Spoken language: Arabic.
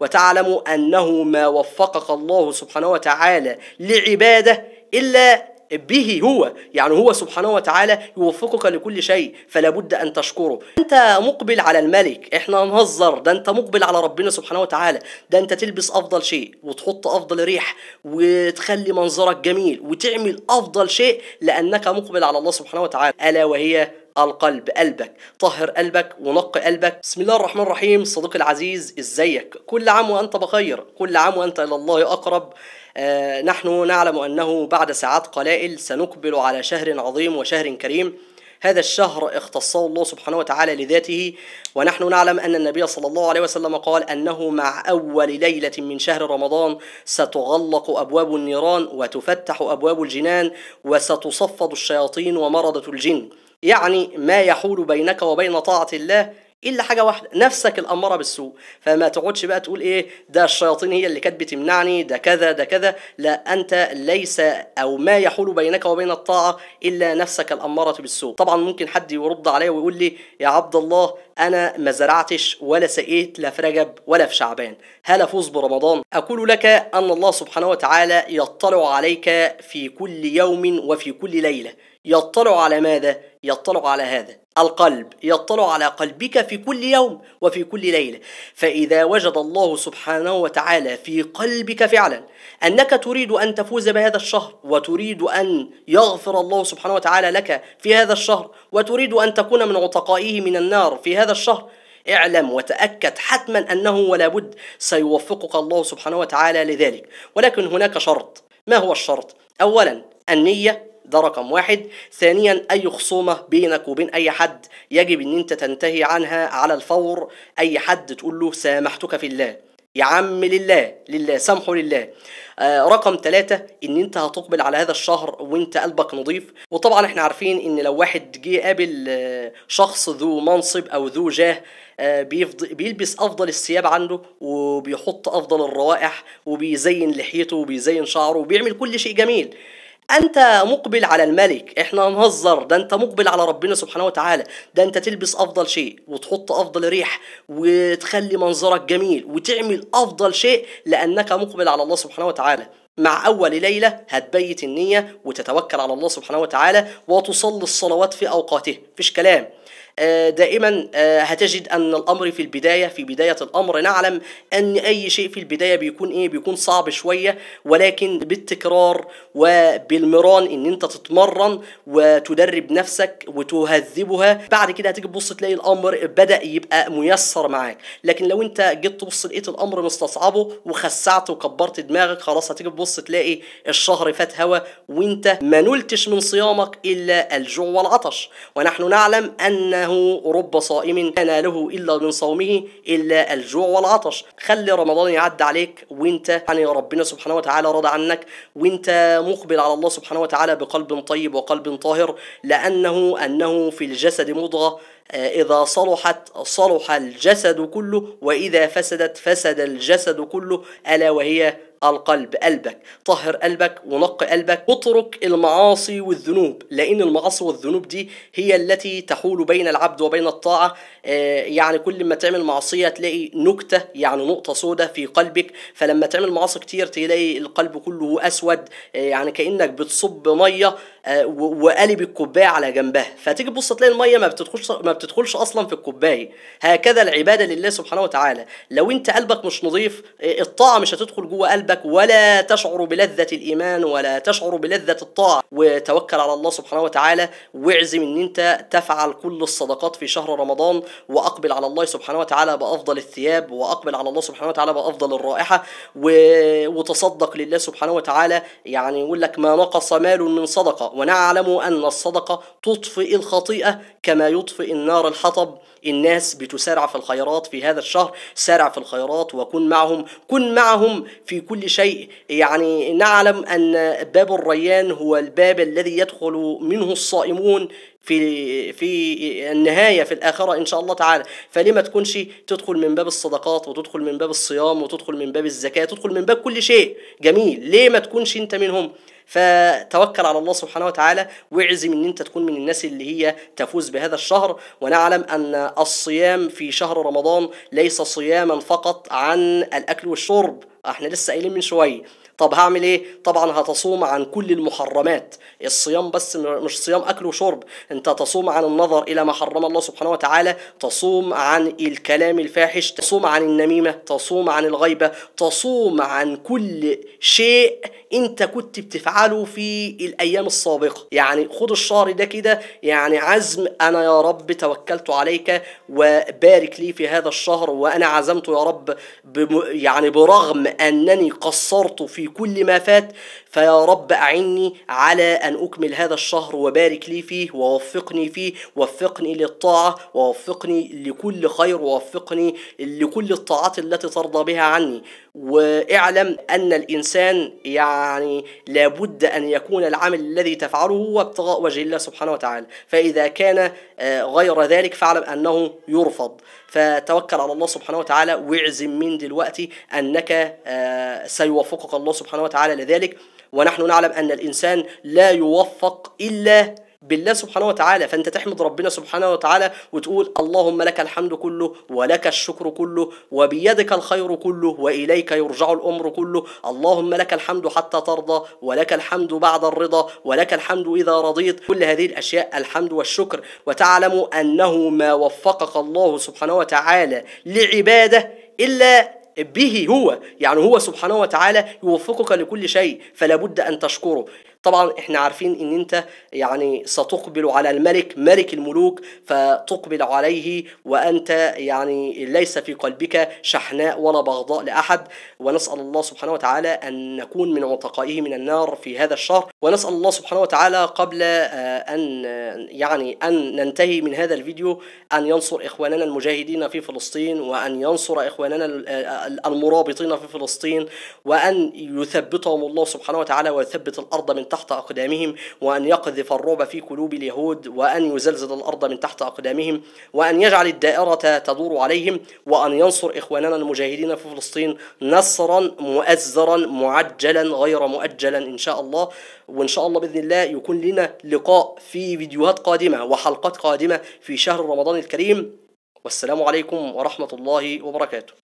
وتعلم أنه ما وفقك الله سبحانه وتعالى لعبادة إلا به هو يعني هو سبحانه وتعالى يوفقك لكل شيء فلا بد ان تشكره انت مقبل على الملك احنا نهزر ده انت مقبل على ربنا سبحانه وتعالى ده انت تلبس افضل شيء وتحط افضل ريح وتخلي منظرك جميل وتعمل افضل شيء لانك مقبل على الله سبحانه وتعالى الا وهي القلب قلبك طهر قلبك ونقي قلبك بسم الله الرحمن الرحيم صديقي العزيز ازيك كل عام وانت بخير كل عام وانت الى الله اقرب آه نحن نعلم انه بعد ساعات قلائل سنقبل على شهر عظيم وشهر كريم هذا الشهر اختصه الله سبحانه وتعالى لذاته ونحن نعلم أن النبي صلى الله عليه وسلم قال أنه مع أول ليلة من شهر رمضان ستغلق أبواب النيران وتفتح أبواب الجنان وستصفد الشياطين ومرضة الجن يعني ما يحول بينك وبين طاعة الله الا حاجه واحده نفسك الاماره بالسوء فما تقعدش بقى تقول ايه ده الشياطين هي اللي كانت بتمنعني ده كذا ده كذا لا انت ليس او ما يحول بينك وبين الطاعه الا نفسك الاماره بالسوء طبعا ممكن حد يرد عليا ويقول لي يا عبد الله انا ما زرعتش ولا سقيت لا في رجب ولا في شعبان هل افوز برمضان اقول لك ان الله سبحانه وتعالى يطلع عليك في كل يوم وفي كل ليله يطلع على ماذا يطلع على هذا القلب يطلع على قلبك في كل يوم وفي كل ليله فاذا وجد الله سبحانه وتعالى في قلبك فعلا انك تريد ان تفوز بهذا الشهر وتريد ان يغفر الله سبحانه وتعالى لك في هذا الشهر وتريد ان تكون من عتقائه من النار في هذا الشهر اعلم وتأكد حتما أنه ولا بد سيوفقك الله سبحانه وتعالى لذلك ولكن هناك شرط ما هو الشرط؟ أولا النية ده رقم واحد ثانيا اي خصومه بينك وبين اي حد يجب ان انت تنتهي عنها على الفور اي حد تقول له سامحتك في الله يا عم لله لله سامحه لله آه رقم ثلاثة ان انت هتقبل على هذا الشهر وانت قلبك نظيف وطبعا احنا عارفين ان لو واحد جه قابل آه، شخص ذو منصب او ذو جاه آه بيلبس افضل الثياب عنده وبيحط افضل الروائح وبيزين لحيته وبيزين شعره وبيعمل كل شيء جميل انت مقبل على الملك احنا نهزر ده انت مقبل على ربنا سبحانه وتعالى ده انت تلبس افضل شيء وتحط افضل ريح وتخلي منظرك جميل وتعمل افضل شيء لانك مقبل على الله سبحانه وتعالى مع أول ليلة هتبيت النية وتتوكل على الله سبحانه وتعالى وتصلي الصلوات في أوقاته مفيش كلام آه، دائما آه، هتجد ان الامر في البدايه في بدايه الامر نعلم ان اي شيء في البدايه بيكون ايه بيكون صعب شويه ولكن بالتكرار وبالمران ان انت تتمرن وتدرب نفسك وتهذبها بعد كده هتيجي تبص تلاقي الامر بدا يبقى ميسر معاك لكن لو انت جيت تبص لقيت الامر مستصعبه وخسعت وكبرت دماغك خلاص هتيجي تبص تلاقي الشهر فات هوا وانت ما نلتش من صيامك الا الجوع والعطش ونحن نعلم انه إنه رب صائم كان ناله إلا من صومه إلا الجوع والعطش خلي رمضان يعدي عليك وانت يعني ربنا سبحانه وتعالى راضي عنك وانت مقبل على الله سبحانه وتعالى بقلب طيب وقلب طاهر لأنه أنه في الجسد مضغة آه، إذا صلحت صلح الجسد كله وإذا فسدت فسد الجسد كله ألا وهي القلب قلبك طهر قلبك ونقي قلبك واترك المعاصي والذنوب لأن المعاصي والذنوب دي هي التي تحول بين العبد وبين الطاعة آه، يعني كل ما تعمل معصية تلاقي نكتة يعني نقطة سودة في قلبك فلما تعمل معاصي كتير تلاقي القلب كله أسود آه، يعني كأنك بتصب مية آه، وقلب الكوبايه على جنبها فتيجي تبص تلاقي الميه ما بتدخلش ما بتدخلش اصلا في الكوبايه هكذا العباده لله سبحانه وتعالى لو انت قلبك مش نظيف آه، الطاعه مش هتدخل جوه قلبك ولا تشعر بلذه الايمان ولا تشعر بلذه الطاعه وتوكل على الله سبحانه وتعالى واعزم ان انت تفعل كل الصدقات في شهر رمضان واقبل على الله سبحانه وتعالى بافضل الثياب واقبل على الله سبحانه وتعالى بافضل الرائحه و... وتصدق لله سبحانه وتعالى يعني يقول لك ما نقص مال من صدقه ونعلم أن الصدقة تطفئ الخطيئة كما يطفئ النار الحطب الناس بتسارع في الخيرات في هذا الشهر سارع في الخيرات وكن معهم كن معهم في كل شيء يعني نعلم أن باب الريان هو الباب الذي يدخل منه الصائمون في في النهايه في الاخره ان شاء الله تعالى فلما تكونش تدخل من باب الصدقات وتدخل من باب الصيام وتدخل من باب الزكاه تدخل من باب كل شيء جميل ليه ما تكونش انت منهم فتوكل على الله سبحانه وتعالى واعزم ان انت تكون من الناس اللي هي تفوز بهذا الشهر ونعلم ان الصيام في شهر رمضان ليس صياما فقط عن الاكل والشرب احنا لسه قايلين من شويه طب هعمل ايه طبعا هتصوم عن كل المحرمات الصيام بس مش صيام اكل وشرب انت تصوم عن النظر الى ما حرم الله سبحانه وتعالى تصوم عن الكلام الفاحش تصوم عن النميمه تصوم عن الغيبه تصوم عن كل شيء انت كنت بتفعله في الايام السابقه يعني خد الشهر ده كده يعني عزم انا يا رب توكلت عليك وبارك لي في هذا الشهر وانا عزمت يا رب يعني برغم انني قصرت في بكل ما فات فيا رب أعني على أن أكمل هذا الشهر وبارك لي فيه ووفقني فيه وفقني للطاعة ووفقني لكل خير ووفقني لكل الطاعات التي ترضى بها عني واعلم أن الإنسان يعني لابد أن يكون العمل الذي تفعله هو ابتغاء وجه الله سبحانه وتعالى فإذا كان آه، غير ذلك فاعلم أنه يرفض فتوكل على الله سبحانه وتعالى واعزم من دلوقتي أنك آه، سيوفقك الله سبحانه وتعالى لذلك ونحن نعلم أن الإنسان لا يوفق إلا بالله سبحانه وتعالى فانت تحمد ربنا سبحانه وتعالى وتقول اللهم لك الحمد كله ولك الشكر كله وبيدك الخير كله واليك يرجع الامر كله اللهم لك الحمد حتى ترضى ولك الحمد بعد الرضا ولك الحمد اذا رضيت كل هذه الاشياء الحمد والشكر وتعلم انه ما وفقك الله سبحانه وتعالى لعباده الا به هو يعني هو سبحانه وتعالى يوفقك لكل شيء فلا بد أن تشكره طبعا احنا عارفين ان انت يعني ستقبل على الملك ملك الملوك فتقبل عليه وانت يعني ليس في قلبك شحناء ولا بغضاء لاحد ونسال الله سبحانه وتعالى ان نكون من عتقائه من النار في هذا الشهر ونسال الله سبحانه وتعالى قبل آه، ان يعني ان ننتهي من هذا الفيديو ان ينصر اخواننا المجاهدين في فلسطين وان ينصر اخواننا آه، المرابطين في فلسطين وان يثبتهم الله سبحانه وتعالى ويثبت الارض من تحت أقدامهم وأن يقذف الرعب في قلوب اليهود وأن يزلزل الأرض من تحت أقدامهم وأن يجعل الدائرة تدور عليهم وأن ينصر إخواننا المجاهدين في فلسطين نصرا مؤزرا معجلا غير مؤجلا إن شاء الله وإن شاء الله بإذن الله يكون لنا لقاء في فيديوهات قادمة وحلقات قادمة في شهر رمضان الكريم والسلام عليكم ورحمة الله وبركاته